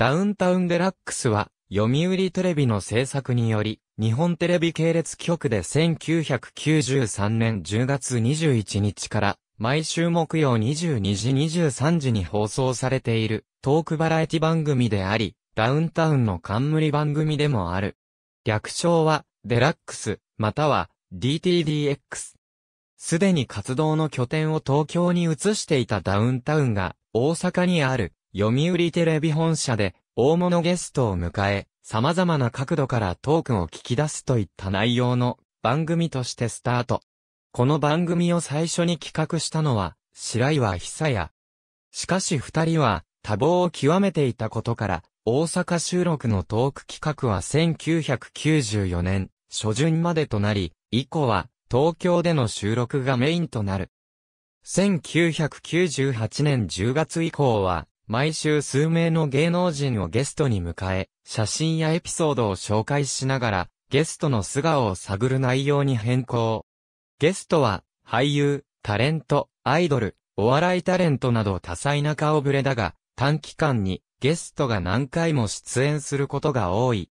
ダウンタウンデラックスは、読売テレビの制作により、日本テレビ系列局で1993年10月21日から、毎週木曜22時23時に放送されている、トークバラエティ番組であり、ダウンタウンの冠番組でもある。略称は、デラックス、または、DTDX。すでに活動の拠点を東京に移していたダウンタウンが、大阪にある読売テレビ本社で大物ゲストを迎え、様々な角度からトークを聞き出すといった内容の番組としてスタート。この番組を最初に企画したのは、白岩久也。しかし二人は多忙を極めていたことから、大阪収録のトーク企画は1994年初旬までとなり、以降は東京での収録がメインとなる。1998年10月以降は毎週数名の芸能人をゲストに迎え、写真やエピソードを紹介しながら、ゲストの素顔を探る内容に変更。ゲストは、俳優、タレント、アイドル、お笑いタレントなど多彩な顔ぶれだが、短期間にゲストが何回も出演することが多い。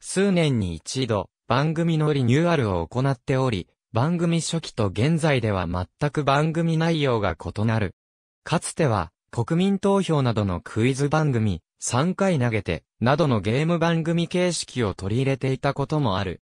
数年に一度、番組のリニューアルを行っており、番組初期と現在では全く番組内容が異なる。かつては、国民投票などのクイズ番組、3回投げて、などのゲーム番組形式を取り入れていたこともある。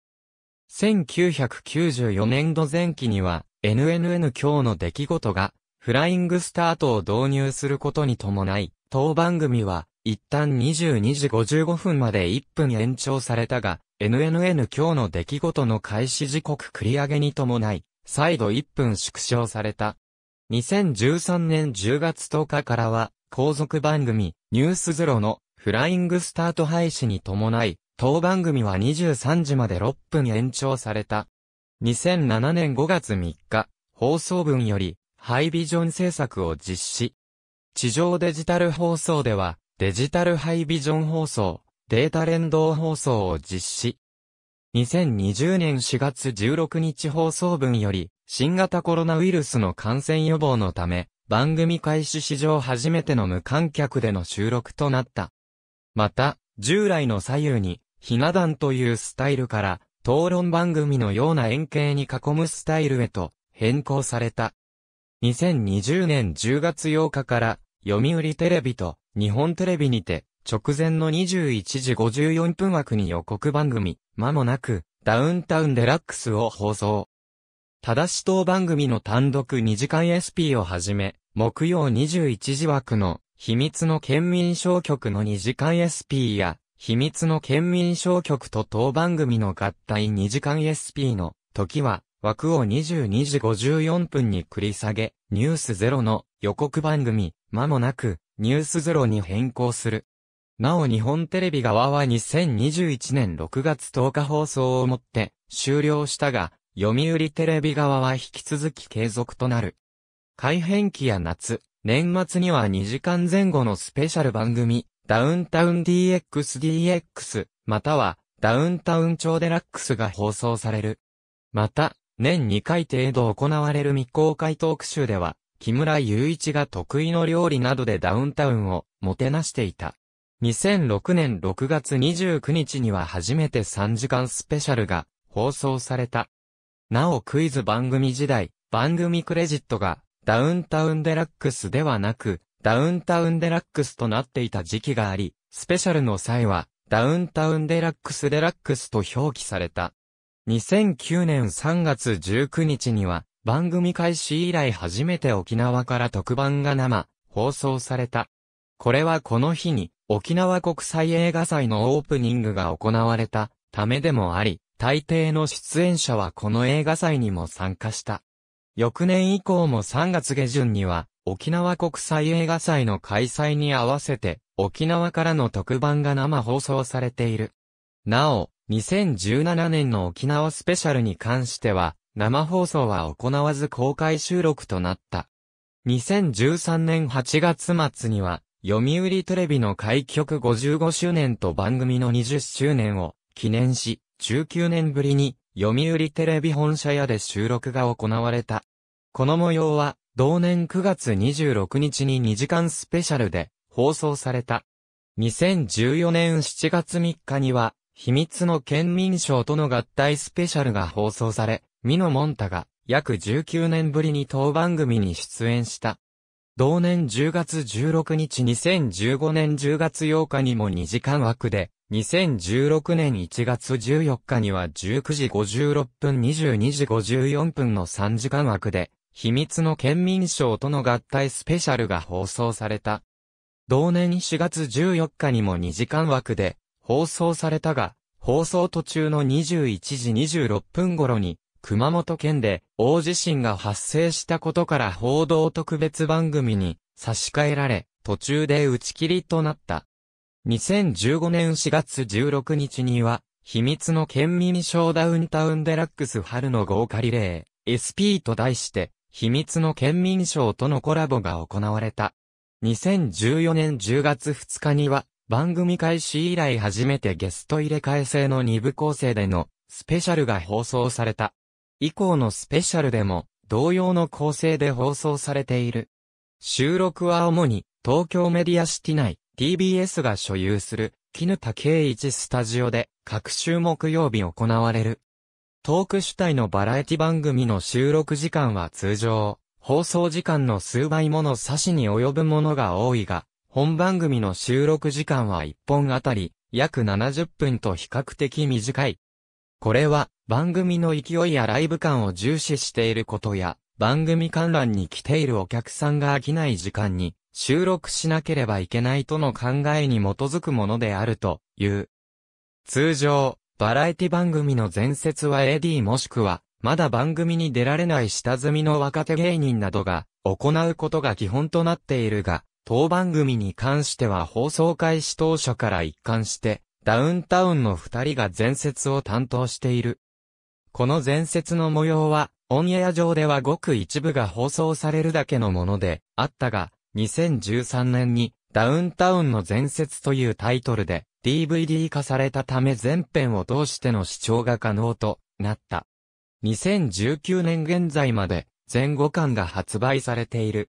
1994年度前期には、NNN 今日の出来事が、フライングスタートを導入することに伴い、当番組は、一旦22時55分まで1分延長されたが、NNN 今日の出来事の開始時刻繰り上げに伴い、再度1分縮小された。2013年10月10日からは、後続番組、ニュースゼロのフライングスタート廃止に伴い、当番組は23時まで6分延長された。2007年5月3日、放送分より、ハイビジョン制作を実施。地上デジタル放送では、デジタルハイビジョン放送、データ連動放送を実施。2020年4月16日放送分より、新型コロナウイルスの感染予防のため、番組開始史上初めての無観客での収録となった。また、従来の左右に、ひな壇というスタイルから、討論番組のような円形に囲むスタイルへと変更された。2020年10月8日から、読売テレビと日本テレビにて、直前の21時54分枠に予告番組、間もなく、ダウンタウンデラックスを放送。ただし当番組の単独2時間 SP をはじめ、木曜21時枠の、秘密の県民小局の2時間 SP や、秘密の県民小局と当番組の合体2時間 SP の時は枠を22時54分に繰り下げ、ニュースゼロの予告番組、間もなくニュースゼロに変更する。なお日本テレビ側は2021年6月10日放送をもって終了したが、読売テレビ側は引き続き継続となる。改変期や夏、年末には2時間前後のスペシャル番組、ダウンタウン DXDX、DX、または、ダウンタウン超デラックスが放送される。また、年2回程度行われる未公開トーク集では、木村雄一が得意の料理などでダウンタウンをもてなしていた。2006年6月29日には初めて3時間スペシャルが放送された。なおクイズ番組時代、番組クレジットがダウンタウンデラックスではなく、ダウンタウンデラックスとなっていた時期があり、スペシャルの際は、ダウンタウンデラックスデラックスと表記された。2009年3月19日には、番組開始以来初めて沖縄から特番が生、放送された。これはこの日に、沖縄国際映画祭のオープニングが行われた、ためでもあり、大抵の出演者はこの映画祭にも参加した。翌年以降も3月下旬には、沖縄国際映画祭の開催に合わせて、沖縄からの特番が生放送されている。なお、2017年の沖縄スペシャルに関しては、生放送は行わず公開収録となった。2013年8月末には、読売テレビの開局55周年と番組の20周年を記念し、19年ぶりに読売テレビ本社屋で収録が行われた。この模様は同年9月26日に2時間スペシャルで放送された。2014年7月3日には秘密の県民賞との合体スペシャルが放送され、美濃モンタが約19年ぶりに当番組に出演した。同年10月16日2015年10月8日にも2時間枠で2016年1月14日には19時56分22時54分の3時間枠で、秘密の県民賞との合体スペシャルが放送された。同年4月14日にも2時間枠で放送されたが、放送途中の21時26分頃に、熊本県で大地震が発生したことから報道特別番組に差し替えられ、途中で打ち切りとなった。2015年4月16日には、秘密の県民賞ダウンタウンデラックス春の豪華リレー、SP と題して、秘密の県民賞とのコラボが行われた。2014年10月2日には、番組開始以来初めてゲスト入れ替え制の2部構成でのスペシャルが放送された。以降のスペシャルでも同様の構成で放送されている。収録は主に東京メディアシティ内、TBS が所有する、絹田圭一スタジオで、各週木曜日行われる。トーク主体のバラエティ番組の収録時間は通常、放送時間の数倍もの差しに及ぶものが多いが、本番組の収録時間は1本あたり、約70分と比較的短い。これは、番組の勢いやライブ感を重視していることや、番組観覧に来ているお客さんが飽きない時間に、収録しなければいけないとの考えに基づくものであるという。通常、バラエティ番組の前説は AD もしくは、まだ番組に出られない下積みの若手芸人などが行うことが基本となっているが、当番組に関しては放送開始当初から一貫して、ダウンタウンの二人が前説を担当している。この前説の模様は、オンエア上ではごく一部が放送されるだけのものであったが、2013年にダウンタウンの前説というタイトルで DVD 化されたため全編を通しての視聴が可能となった。2019年現在まで前後巻が発売されている。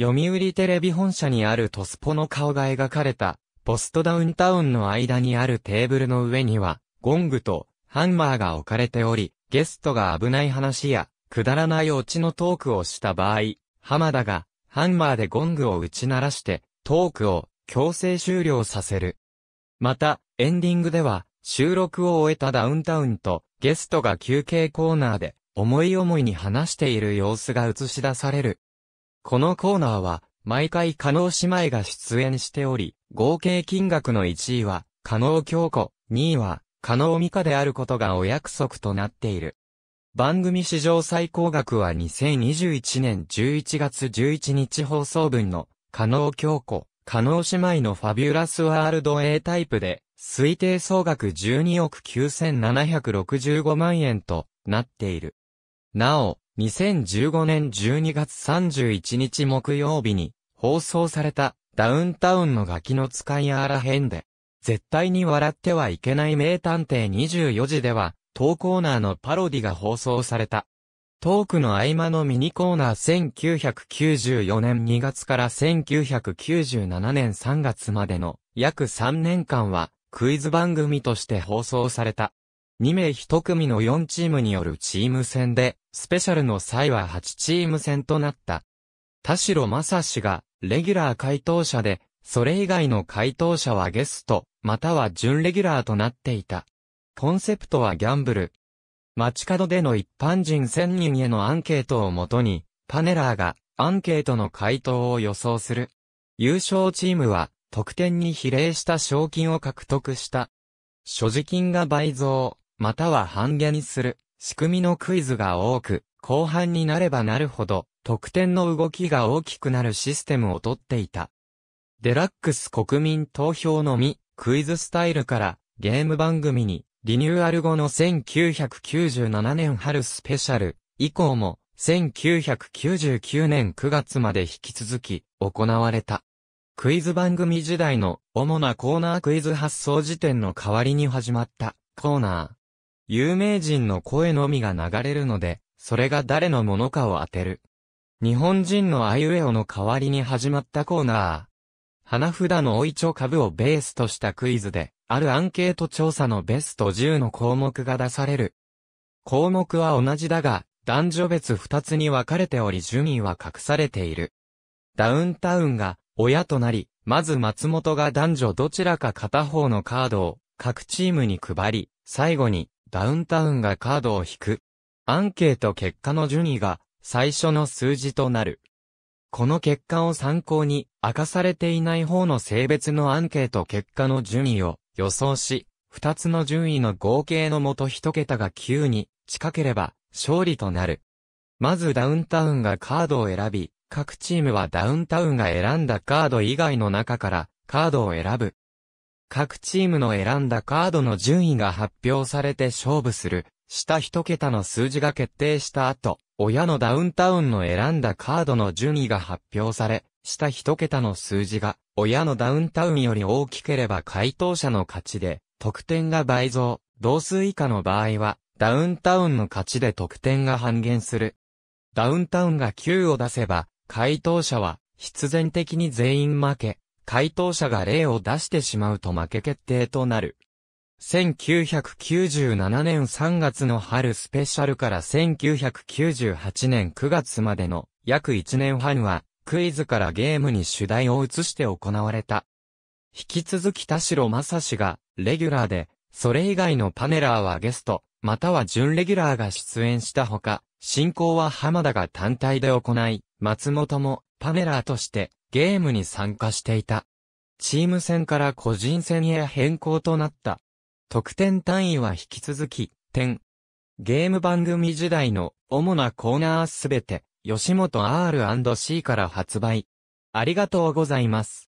読売テレビ本社にあるトスポの顔が描かれたポストダウンタウンの間にあるテーブルの上にはゴングとハンマーが置かれており、ゲストが危ない話やくだらないオチのトークをした場合、浜田がハンマーでゴングを打ち鳴らして、トークを強制終了させる。また、エンディングでは、収録を終えたダウンタウンとゲストが休憩コーナーで、思い思いに話している様子が映し出される。このコーナーは、毎回加納姉妹が出演しており、合計金額の1位は、加納京子、2位は、加納美香であることがお約束となっている。番組史上最高額は2021年11月11日放送分の、加納京子、加納姉妹のファビュラスワールド A タイプで、推定総額12億9765万円となっている。なお、2015年12月31日木曜日に放送されたダウンタウンのガキの使いあらへんで、絶対に笑ってはいけない名探偵24時では、当コーナーのパロディが放送された。トークの合間のミニコーナー1994年2月から1997年3月までの約3年間はクイズ番組として放送された。2名1組の4チームによるチーム戦で、スペシャルの際は8チーム戦となった。田代正氏がレギュラー回答者で、それ以外の回答者はゲスト、または準レギュラーとなっていた。コンセプトはギャンブル。街角での一般人1000人へのアンケートをもとに、パネラーがアンケートの回答を予想する。優勝チームは、得点に比例した賞金を獲得した。所持金が倍増、または半減する、仕組みのクイズが多く、後半になればなるほど、得点の動きが大きくなるシステムをとっていた。デラックス国民投票のみ、クイズスタイルから、ゲーム番組にリニューアル後の1997年春スペシャル以降も1999年9月まで引き続き行われた。クイズ番組時代の主なコーナークイズ発想時点の代わりに始まったコーナー。有名人の声のみが流れるので、それが誰のものかを当てる。日本人のアイウえオの代わりに始まったコーナー。花札のおいちょ株をベースとしたクイズで、あるアンケート調査のベスト10の項目が出される。項目は同じだが、男女別2つに分かれており順位は隠されている。ダウンタウンが親となり、まず松本が男女どちらか片方のカードを各チームに配り、最後にダウンタウンがカードを引く。アンケート結果の順位が最初の数字となる。この結果を参考に明かされていない方の性別のアンケート結果の順位を予想し、二つの順位の合計のもと一桁が9に近ければ勝利となる。まずダウンタウンがカードを選び、各チームはダウンタウンが選んだカード以外の中からカードを選ぶ。各チームの選んだカードの順位が発表されて勝負する、下一桁の数字が決定した後、親のダウンタウンの選んだカードの順位が発表され、下一桁の数字が、親のダウンタウンより大きければ回答者の勝ちで、得点が倍増、同数以下の場合は、ダウンタウンの勝ちで得点が半減する。ダウンタウンが9を出せば、回答者は、必然的に全員負け、回答者が0を出してしまうと負け決定となる。1997年3月の春スペシャルから1998年9月までの約1年半はクイズからゲームに主題を移して行われた。引き続き田代正氏が、レギュラーで、それ以外のパネラーはゲスト、または準レギュラーが出演したほか、進行は浜田が単体で行い、松本もパネラーとしてゲームに参加していた。チーム戦から個人戦へ変更となった。得点単位は引き続き、点。ゲーム番組時代の主なコーナーすべて、吉本 R&C から発売。ありがとうございます。